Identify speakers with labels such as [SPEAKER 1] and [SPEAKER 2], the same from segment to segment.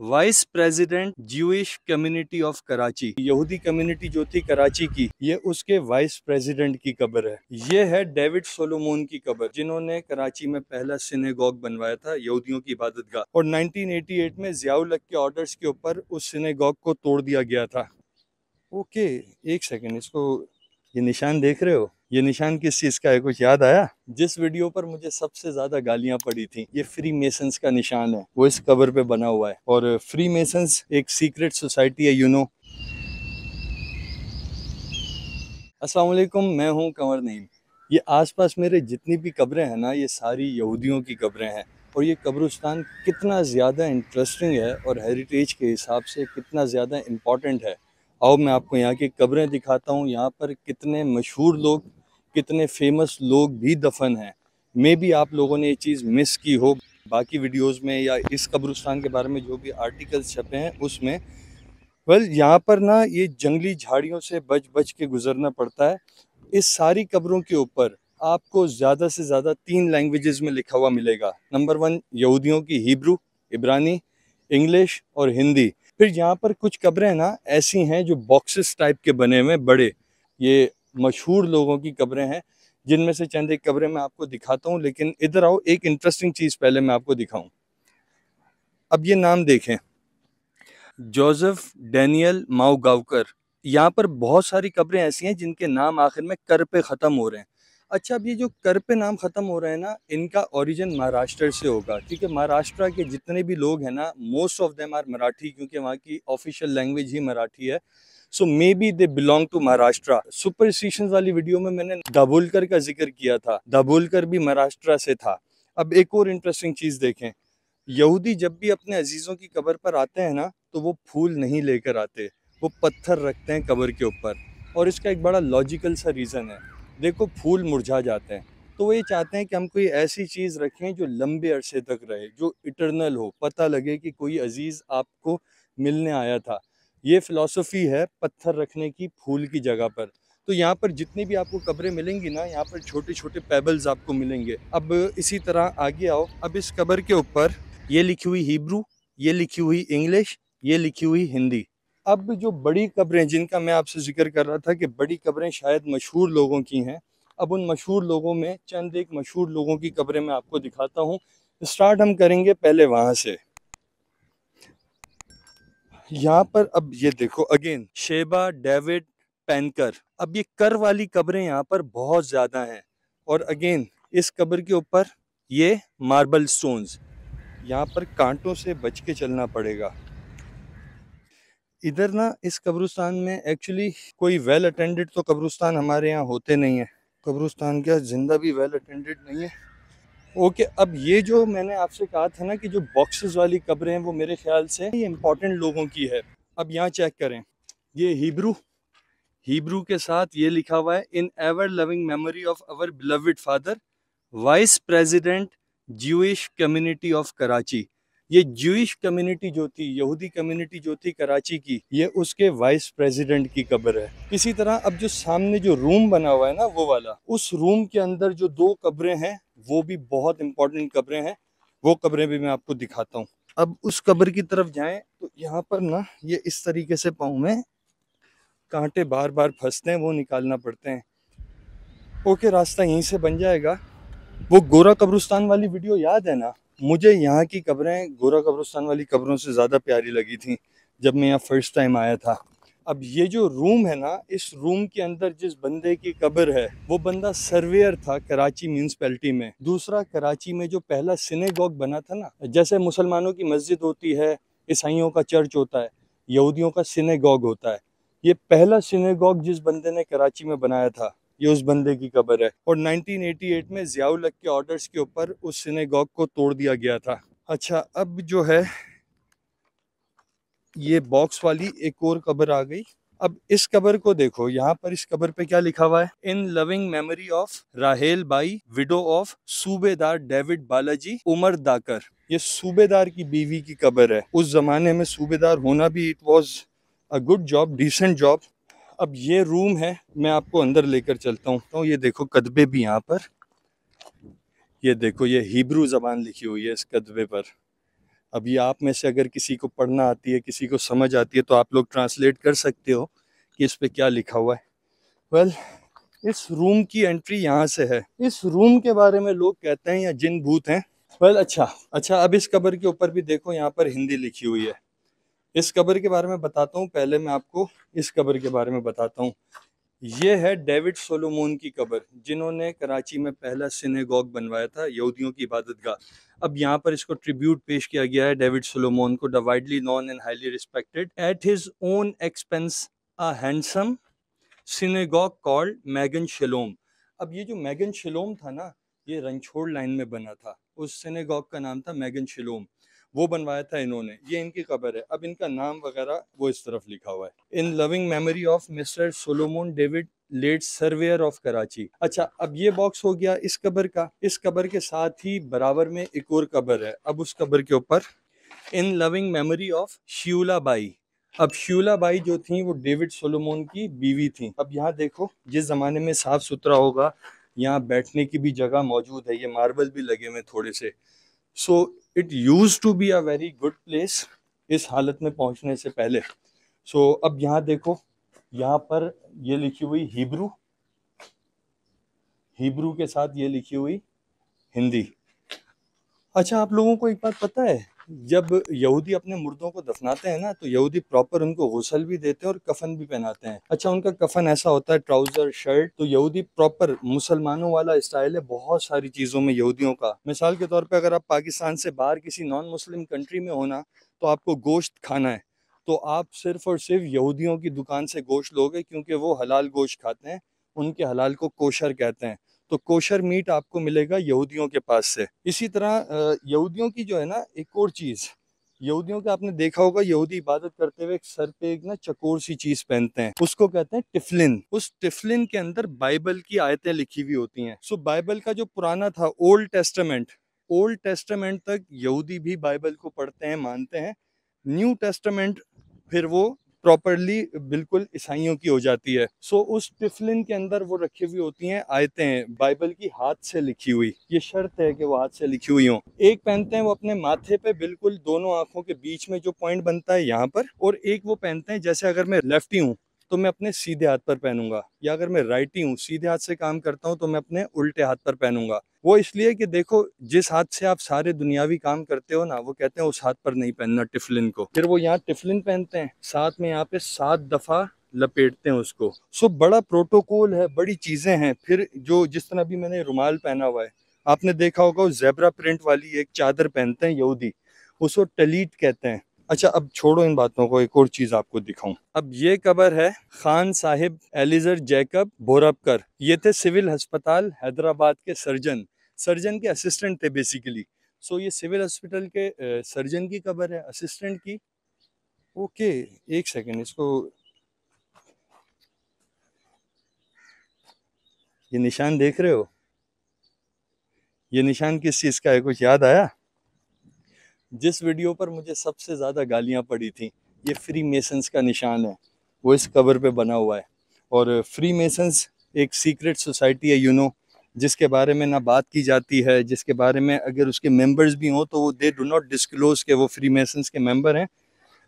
[SPEAKER 1] vice president Jewish community of Karachi यहूदी community जो थी कराची की ये उसके वाइस प्रेसिडेंट की कब्र है ये है डेविड सोलोमोन की कब्र जिन्होंने कराची में पहला सिनेगॉग बनवाया था यहूदियों की इबादत का और 1988 में जियाउलक के ऑर्डर्स के ऊपर उस सिनेगॉग को तोड़ दिया गया था ओके एक सेकेंड इसको ये निशान देख रहे हो ये निशान किस चीज़ का है कुछ याद आया जिस वीडियो पर मुझे सबसे ज़्यादा गालियां पड़ी थी ये फ्री मेसन का निशान है वो इस कवर पे बना हुआ है और फ्री मेसन एक सीक्रेट सोसाइटी है यू नो असलकुम मैं हूँ कंवर नईम ये आसपास मेरे जितनी भी कब्रें हैं ना ये सारी यहूदियों की कब्रें हैं और ये कब्रस्तान कितना ज़्यादा इंटरेस्टिंग है और हेरिटेज के हिसाब से कितना ज़्यादा इम्पॉर्टेंट है आओ मैं आपको यहाँ की कब्रें दिखाता हूँ यहाँ पर कितने मशहूर लोग कितने फेमस लोग भी दफन हैं मे भी आप लोगों ने ये चीज़ मिस की हो बाकी वीडियोस में या इस कब्रिस्तान के बारे में जो भी आर्टिकल्स छपे हैं उसमें वेल यहाँ पर ना ये जंगली झाड़ियों से बच बच के गुजरना पड़ता है इस सारी कब्रों के ऊपर आपको ज़्यादा से ज़्यादा तीन लैंग्वेजेस में लिखा हुआ मिलेगा नंबर वन यहूदियों की हिब्रू इब्रानी इंग्लिश और हिंदी फिर यहाँ पर कुछ कब्रें ना ऐसी हैं जो बॉक्सेस टाइप के बने हुए बड़े ये मशहूर लोगों की कब्रें हैं जिनमें से चंद एक कब्रें मैं आपको दिखाता हूँ लेकिन इधर आओ एक इंटरेस्टिंग चीज़ पहले मैं आपको दिखाऊँ अब ये नाम देखें जोसेफ डैनियल माओगावकर यहाँ पर बहुत सारी कब्रें ऐसी हैं जिनके नाम आखिर में कर पे ख़त्म हो रहे हैं अच्छा अब ये जो कर पे नाम ख़त्म हो रहे हैं ना इनका ओरिजिन महाराष्ट्र से होगा ठीक है महाराष्ट्र के जितने भी लोग हैं ना most of them are Marathi क्योंकि वहाँ की ऑफिशियल लैंग्वेज ही मराठी है so maybe they belong to Maharashtra superstition वाली वीडियो में मैंने दाभोलकर का जिक्र किया था दाभोलकर भी महाराष्ट्र से था अब एक और इंटरेस्टिंग चीज़ देखें यहूदी जब भी अपने अजीज़ों की कबर पर आते हैं ना तो वो फूल नहीं लेकर आते वो पत्थर रखते हैं कबर के ऊपर और इसका एक बड़ा लॉजिकल सा रीज़न है देखो फूल मुरझा जाते हैं तो वो ये चाहते हैं कि हम कोई ऐसी चीज़ रखें जो लंबे अरसे तक रहे जो इटरनल हो पता लगे कि कोई अजीज़ आपको मिलने आया था ये फ़िलासफ़ी है पत्थर रखने की फूल की जगह पर तो यहाँ पर जितनी भी आपको कब्रें मिलेंगी ना यहाँ पर छोटे छोटे पेबल्स आपको मिलेंगे अब इसी तरह आगे आओ अब इस कब्र के ऊपर ये लिखी हुई हिब्रू ये लिखी हुई इंग्लिश ये लिखी हुई हिंदी अब जो बड़ी कब्रें जिनका मैं आपसे जिक्र कर रहा था कि बड़ी कब्रें शायद मशहूर लोगों की हैं अब उन मशहूर लोगों में चंद एक मशहूर लोगों की कब्रें मैं आपको दिखाता हूँ स्टार्ट हम करेंगे पहले वहाँ से यहाँ पर अब ये देखो अगेन शेबा डेविड पैनकर अब ये कर वाली कब्रें यहाँ पर बहुत ज़्यादा हैं और अगेन इस कब्र के ऊपर ये मार्बल स्टोन्स यहाँ पर कांटों से बच के चलना पड़ेगा इधर ना इस कब्रुस्तान में एक्चुअली कोई वेल अटेंडेड तो कब्रुस्तान हमारे यहाँ होते नहीं है कब्रुस्तान क्या ज़िंदा भी वेल अटेंडेड नहीं है ओके अब ये जो मैंने आपसे कहा था ना कि जो बॉक्सेस वाली कब्रें हैं वो मेरे ख्याल से ये इम्पोर्टेंट लोगों की है अब यहाँ चेक करें ये हिब्रू हिब्रू के साथ ये लिखा हुआ है in ever loving memory of our beloved father vice president Jewish community of Karachi ये ज्यूश कम्युनिटी जो थी यहूदी कम्युनिटी जो थी कराची की ये उसके वाइस प्रेसिडेंट की कब्र है इसी तरह अब जो सामने जो रूम बना हुआ है ना वो वाला उस रूम के अंदर जो दो कब्रें हैं वो भी बहुत इंपॉर्टेंट कब्रें हैं वो कब्रें भी मैं आपको दिखाता हूँ अब उस कब्र की तरफ जाएं तो यहाँ पर ना ये इस तरीके से पाऊँ में कांटे बार बार फंसते हैं वो निकालना पड़ते हैं ओके रास्ता यहीं से बन जाएगा वो गोरा कब्रुस्तान वाली वीडियो याद है ना मुझे यहाँ की कब्रें गोरा कब्रुस्तान वाली कब्रों से ज़्यादा प्यारी लगी थी जब मैं यहाँ फर्स्ट टाइम आया था अब ये जो रूम है ना इस रूम के अंदर जिस बंदे की कब्र है वो बंदा सर्वेयर था कराची म्यूनसिपैलिटी में दूसरा कराची में जो पहला सिनेगॉग बना था ना जैसे मुसलमानों की मस्जिद होती है ईसाइयों का चर्च होता है यहूदियों का सिनेगॉग होता है ये पहला सिनेगॉग जिस बंदे ने कराची में बनाया था ये उस बंदे की कबर है और 1988 में जियाउल हक के ऑर्डर्स के ऊपर उस सिनेगॉग को तोड़ दिया गया था अच्छा अब जो है ये बॉक्स वाली एक और कबर आ गई अब इस कबर को देखो यहाँ पर इस कबर पे क्या लिखा हुआ है in loving memory of Rahel Bai widow of Subedar David Balaji Umardakar ये सूबेदार की बीवी की कबर है उस जमाने में सूबेदार होना भी it was a good job decent job अब ये रूम है मैं आपको अंदर लेकर चलता हूँ तो ये देखो कदबे भी यहाँ पर ये देखो ये हिब्रू जबान लिखी हुई है इस कदबे पर अभी आप में से अगर किसी को पढ़ना आती है किसी को समझ आती है तो आप लोग ट्रांसलेट कर सकते हो कि इस पर क्या लिखा हुआ है वेल well, इस रूम की एंट्री यहाँ से है इस रूम के बारे में लोग कहते हैं या जिन भूत हैं वेल well, अच्छा अच्छा अब इस कबर के ऊपर भी देखो यहाँ पर हिंदी लिखी हुई है इस कबर के बारे में बताता हूँ पहले मैं आपको इस कबर के बारे में बताता हूँ ये है डेविड सोलोमोन की कबर जिन्होंने कराची में पहला सिनेगॉग बनवाया था यहूदियों की इबादत गाह अब यहाँ पर इसको ट्रिब्यूट पेश किया गया है डेविड सोलोमोन को the known and highly respected at his own expense a handsome synagogue called Magen Shalom अब ये जो मैगन शलोम था ना ये रनछोड़ लाइन में बना था उस सिनेगॉग का नाम था मैगन शलोम वो बनवाया था इन्होंने ये इनकी कबर है अब इनका नाम वगैरह वो इस तरफ लिखा हुआ है in loving memory of mister Solomon David late surveyor of Karachi अच्छा अब ये बॉक्स हो गया इस कबर का इस कबर के साथ ही बराबर में एक और कबर है अब उस कबर के ऊपर in loving memory of Shivla Bai अब शिवला बाई जो थी वो डेविड सोलोमोन की बीवी थी अब यहाँ देखो जिस ज़माने में साफ़ सुथरा होगा यहाँ बैठने की भी जगह मौजूद है ये मार्बल भी लगे हुए थोड़े से so it use to be a very good place इस हालत में पहुंचने से पहले सो so, अब यहाँ देखो यहाँ पर ये लिखी हुई हिब्रू हिब्रू के साथ ये लिखी हुई हिंदी अच्छा आप लोगों को एक बात पता है जब यहूदी अपने मुर्दों को दफनाते हैं ना तो यहूदी प्रॉपर उनको गसल भी देते हैं और कफन भी पहनाते हैं अच्छा उनका कफन ऐसा होता है ट्राउजर शर्ट तो यहूदी प्रॉपर मुसलमानों वाला स्टाइल है बहुत सारी चीज़ों में यहूदियों का मिसाल के तौर पर अगर आप पाकिस्तान से बाहर किसी नॉन मुस्लिम कंट्री में होना तो आपको गोश्त खाना है तो आप सिर्फ और सिर्फ यहूदियों की दुकान से गोश्त लोगे क्योंकि वो हलाल गोश्त खाते हैं उनके हलाल को कोशर कहते हैं तो कोशर मीट आपको मिलेगा यहूदियों के पास से इसी तरह यहूदियों की जो है ना एक और चीज़ यहूदियों का आपने देखा होगा यहूदी इबादत करते हुए सर पे एक ना चकोर सी चीज पहनते हैं उसको कहते हैं टिफलिन उस टिफलिन के अंदर बाइबल की आयतें लिखी हुई होती हैं सो बाइबल का जो पुराना था ओल्ड टेस्टामेंट ओल्ड टेस्टामेंट तक यहूदी भी बाइबल को पढ़ते हैं मानते हैं न्यू टेस्टामेंट फिर वो प्रॉपरली बिल्कुल ईसाइयों की हो जाती है सो उस टिफलिन के अंदर वो रखी हुई होती हैं आयते हैं बाइबल की हाथ से लिखी हुई ये शर्त है कि वो हाथ से लिखी हुई हो एक पहनते हैं वो अपने माथे पे बिल्कुल दोनों आंखों के बीच में जो पॉइंट बनता है यहाँ पर और एक वो पहनते हैं जैसे अगर मैं लेफ्टी हूँ तो मैं अपने सीधे हाथ पर पहनूंगा या अगर मैं राइटी हूँ सीधे हाथ से काम करता हूँ तो मैं अपने उल्टे हाथ पर पहनूंगा वो इसलिए कि देखो जिस हाथ से आप सारे दुनियावी काम करते हो ना वो कहते हैं उस हाथ पर नहीं पहनना टिफलिन को फिर वो यहाँ टिफलिन पहनते हैं साथ में यहाँ पे सात दफ़ा लपेटते हैं उसको सो बड़ा प्रोटोकॉल है बड़ी चीज़ें हैं फिर जो जिस तरह अभी मैंने रुमाल पहना हुआ है आपने देखा होगा वो जेबरा प्रिंट वाली एक चादर पहनते हैं यहूदी उसको टलीट कहते हैं अच्छा अब छोड़ो इन बातों को एक और चीज़ आपको दिखाऊं अब ये कबर है खान साहिब एलिजर जैकब भोरबकर ये थे सिविल अस्पताल हैदराबाद के सर्जन सर्जन के असिस्टेंट थे बेसिकली सो so, ये सिविल हॉस्पिटल के सर्जन की कबर है असिस्टेंट की ओके okay, एक सेकेंड इसको ये निशान देख रहे हो ये निशान किस चीज़ का है कुछ याद आया जिस वीडियो पर मुझे सबसे ज़्यादा गालियाँ पड़ी थी ये फ्री मेसन्स का निशान है वो इस कबर पे बना हुआ है और फ्री मेसन्स एक सीक्रेट सोसाइटी है यू नो जिसके बारे में ना बात की जाती है जिसके बारे में अगर उसके मेंबर्स भी हों तो वो दे डू नॉट डिस्क्लोज के वो फ्री मेसन्स के मेंबर हैं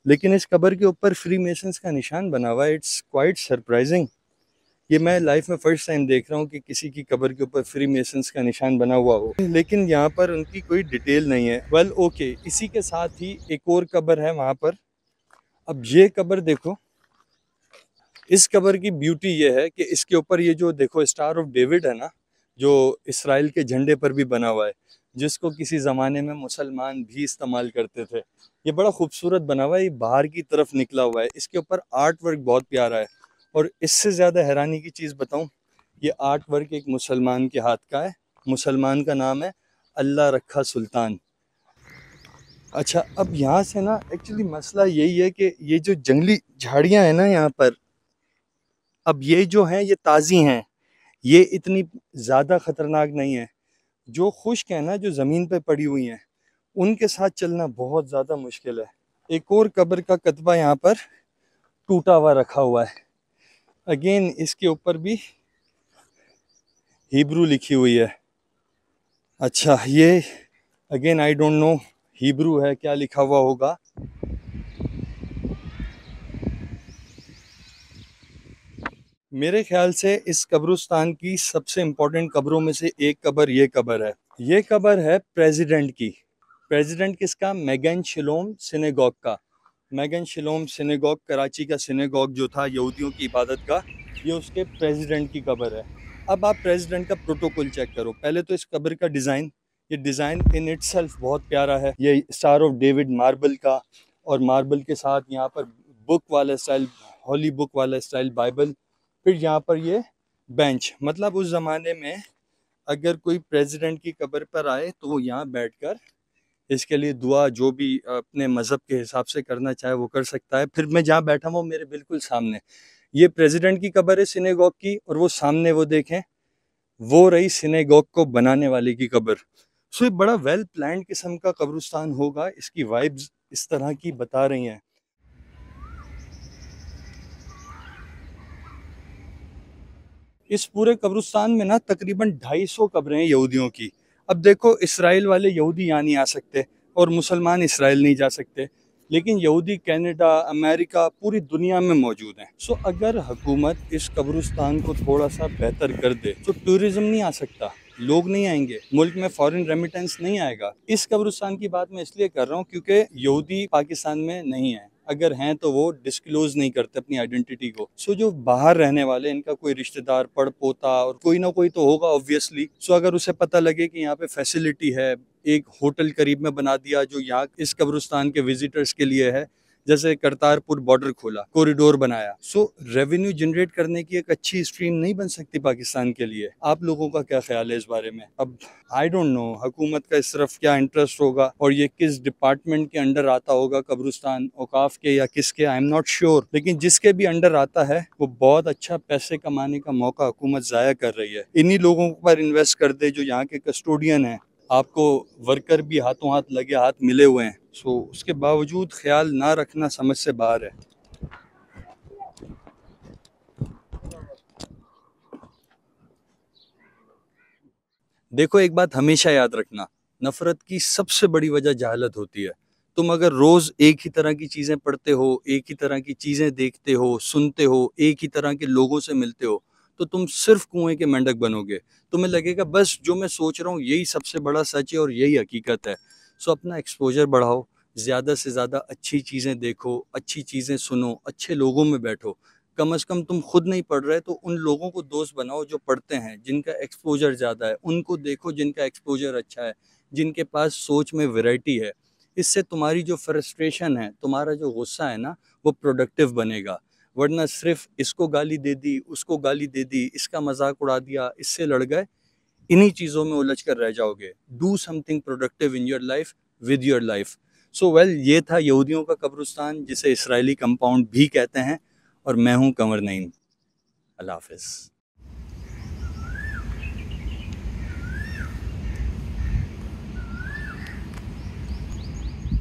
[SPEAKER 1] लेकिन इस कबर के ऊपर फ्री मेसन्स का निशान बना हुआ है इट्स क्वाइट सरप्राइजिंग ये मैं लाइफ में फर्स्ट टाइम देख रहा हूँ कि किसी की कबर के ऊपर फ्री मेसन्स का निशान बना हुआ हो लेकिन यहाँ पर उनकी कोई डिटेल नहीं है वेल well, ओके okay, इसी के साथ ही एक और कबर है वहाँ पर अब ये कबर देखो इस कबर की ब्यूटी ये है कि इसके ऊपर ये जो देखो स्टार ऑफ डेविड है ना जो इसराइल के झंडे पर भी बना हुआ है जिसको किसी ज़माने में मुसलमान भी इस्तेमाल करते थे ये बड़ा खूबसूरत बना हुआ है ये बाहर की तरफ निकला हुआ है इसके ऊपर आर्ट वर्क बहुत प्यारा है और इससे ज़्यादा हैरानी की चीज़ बताऊँ ये आर्ट वर्क एक मुसलमान के हाथ का है मुसलमान का नाम है अल्लाह रखा सुल्तान अच्छा अब यहाँ से ना एक्चुअली मसला यही है कि ये जो जंगली झाड़ियाँ हैं ना यहाँ पर अब ये जो हैं ये ताज़ी हैं ये इतनी ज़्यादा ख़तरनाक नहीं है जो खुश्क है ना जो ज़मीन पे पड़ी हुई हैं उनके साथ चलना बहुत ज़्यादा मुश्किल है एक और कब्र का कतबा यहाँ पर टूटा हुआ रखा हुआ है अगेन इसके ऊपर भी हिब्रू लिखी हुई है अच्छा ये again I don't know Hebrew है क्या लिखा हुआ होगा मेरे ख्याल से इस कब्रस्तान की सबसे इम्पोर्टेंट कब्रों में से एक कबर ये कबर है ये कबर है प्रेसिडेंट की प्रेसिडेंट किसका मैगन शिलोम सिनेगॉग का मैगन शिलोम सिनेगॉग कराची का सिनेगॉग जो था यहूदियों की इबादत का ये उसके प्रेसिडेंट की कबर है अब आप प्रेसिडेंट का प्रोटोकॉल चेक करो पहले तो इस कबर का डिज़ाइन ये डिज़ाइन इन इट बहुत प्यारा है ये स्टार ऑफ डेविड मार्बल का और मार्बल के साथ यहाँ पर बुक वाला स्टाइल हॉली बुक वाला स्टाइल बाइबल फिर यहाँ पर ये बेंच मतलब उस ज़माने में अगर कोई प्रेसिडेंट की कब्र पर आए तो वो यहाँ बैठकर इसके लिए दुआ जो भी अपने मज़हब के हिसाब से करना चाहे वो कर सकता है फिर मैं जहाँ बैठा हूँ मेरे बिल्कुल सामने ये प्रेसिडेंट की कब्र है सिनेगॉग की और वो सामने वो देखें वो रही सिनेगॉग को बनाने वाले की कब्र सो ये बड़ा वेल प्लान किस्म का कब्रस्तान होगा इसकी वाइब्स इस तरह की बता रही हैं इस पूरे कब्रुस्तान में ना तकरीबन 250 कब्रें हैं यहूदियों की अब देखो इसराइल वाले यहूदी यहाँ नहीं आ सकते और मुसलमान इसराइल नहीं जा सकते लेकिन यहूदी कनाडा अमेरिका पूरी दुनिया में मौजूद हैं सो अगर हुकूमत इस कब्रुस्तान को थोड़ा सा बेहतर कर दे तो टूरिज़्म नहीं आ सकता लोग नहीं आएंगे मुल्क में फॉरेन रेमिटेंस नहीं आएगा इस कब्रुस्तान की बात मैं इसलिए कर रहा हूँ क्योंकि यहूदी पाकिस्तान में नहीं है अगर हैं तो वो डिस्क्लोज नहीं करते अपनी आइडेंटिटी को सो so, जो बाहर रहने वाले इनका कोई रिश्तेदार पड़ पोता और कोई ना कोई तो होगा ऑब्वियसली सो so, अगर उसे पता लगे कि यहाँ पे फैसिलिटी है एक होटल करीब में बना दिया जो यहाँ इस कब्रिस्तान के विजिटर्स के लिए है जैसे करतारपुर बॉर्डर खोला कॉरिडोर बनाया सो रेवेन्यू जनरेट करने की एक अच्छी स्ट्रीम नहीं बन सकती पाकिस्तान के लिए आप लोगों का क्या ख्याल है इस बारे में अब आई डोंट नो हकूमत का इस तरफ क्या इंटरेस्ट होगा और ये किस डिपार्टमेंट के अंडर आता होगा कब्रुस्तान औकाफ के या किसके आई एम नॉट श्योर लेकिन जिसके भी अंडर आता है वो बहुत अच्छा पैसे कमाने का मौका हुकूमत ज़ाया कर रही है इन्हीं लोगों पर इन्वेस्ट कर दे जो यहाँ के कस्टोडियन हैं आपको वर्कर भी हाथों हाथ लगे हाथ मिले हुए हैं सो उसके बावजूद ख्याल ना रखना समझ से बाहर है देखो एक बात हमेशा याद रखना नफरत की सबसे बड़ी वजह जहालत होती है तुम अगर रोज़ एक ही तरह की चीज़ें पढ़ते हो एक ही तरह की चीज़ें देखते हो सुनते हो एक ही तरह के लोगों से मिलते हो तो तुम सिर्फ कुएं के मेंढक बनोगे तुम्हें लगेगा बस जो मैं सोच रहा हूँ यही सबसे बड़ा सच है और यही हकीकत है सो अपना एक्सपोजर बढ़ाओ ज़्यादा से ज़्यादा अच्छी चीज़ें देखो अच्छी चीज़ें सुनो अच्छे लोगों में बैठो कम अज़ कम तुम खुद नहीं पढ़ रहे तो उन लोगों को दोस्त बनाओ जो पढ़ते हैं जिनका एक्सपोजर ज़्यादा है उनको देखो जिनका एक्सपोजर अच्छा है जिनके पास सोच में वैरायटी है इससे तुम्हारी जो फ्रस्ट्रेशन है तुम्हारा जो गुस्सा है ना वो प्रोडक्टिव बनेगा वरना सिर्फ इसको गाली दे दी उसको गाली दे दी इसका मजाक उड़ा दिया इससे लड़ गए इन्हीं चीज़ों में उलझ कर रह जाओगे do something productive in your life with your life so well ये था यहूदियों का कब्रस्तान जिसे इसराइली कंपाउंड भी कहते हैं और मैं हूँ कंवर नईम अल्लाह हाफिज़